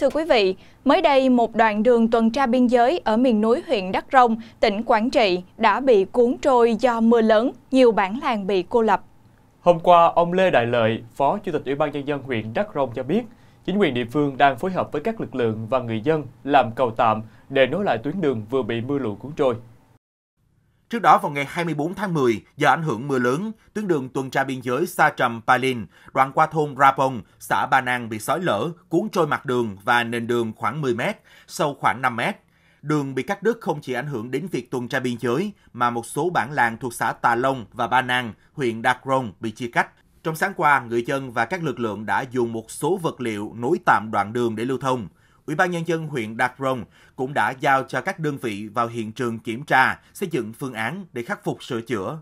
Thưa quý vị, mới đây một đoạn đường tuần tra biên giới ở miền núi huyện Đắk Rông, tỉnh Quảng Trị đã bị cuốn trôi do mưa lớn, nhiều bản làng bị cô lập. Hôm qua, ông Lê Đại Lợi, Phó Chủ tịch Ủy ban Nhân dân huyện Đắk Rông cho biết, chính quyền địa phương đang phối hợp với các lực lượng và người dân làm cầu tạm để nối lại tuyến đường vừa bị mưa lũ cuốn trôi. Trước đó vào ngày 24 tháng 10, do ảnh hưởng mưa lớn, tuyến đường tuần tra biên giới Sa Trầm Palin, đoạn qua thôn Rapong, xã Ba Nang bị sói lở, cuốn trôi mặt đường và nền đường khoảng 10 mét, sâu khoảng 5 mét. Đường bị cắt đứt không chỉ ảnh hưởng đến việc tuần tra biên giới, mà một số bản làng thuộc xã Tà Long và Ba Nang, huyện Đạc Rông bị chia cắt Trong sáng qua, người dân và các lực lượng đã dùng một số vật liệu nối tạm đoạn đường để lưu thông. Ủy ban nhân dân huyện Đạt Rồng cũng đã giao cho các đơn vị vào hiện trường kiểm tra, xây dựng phương án để khắc phục sửa chữa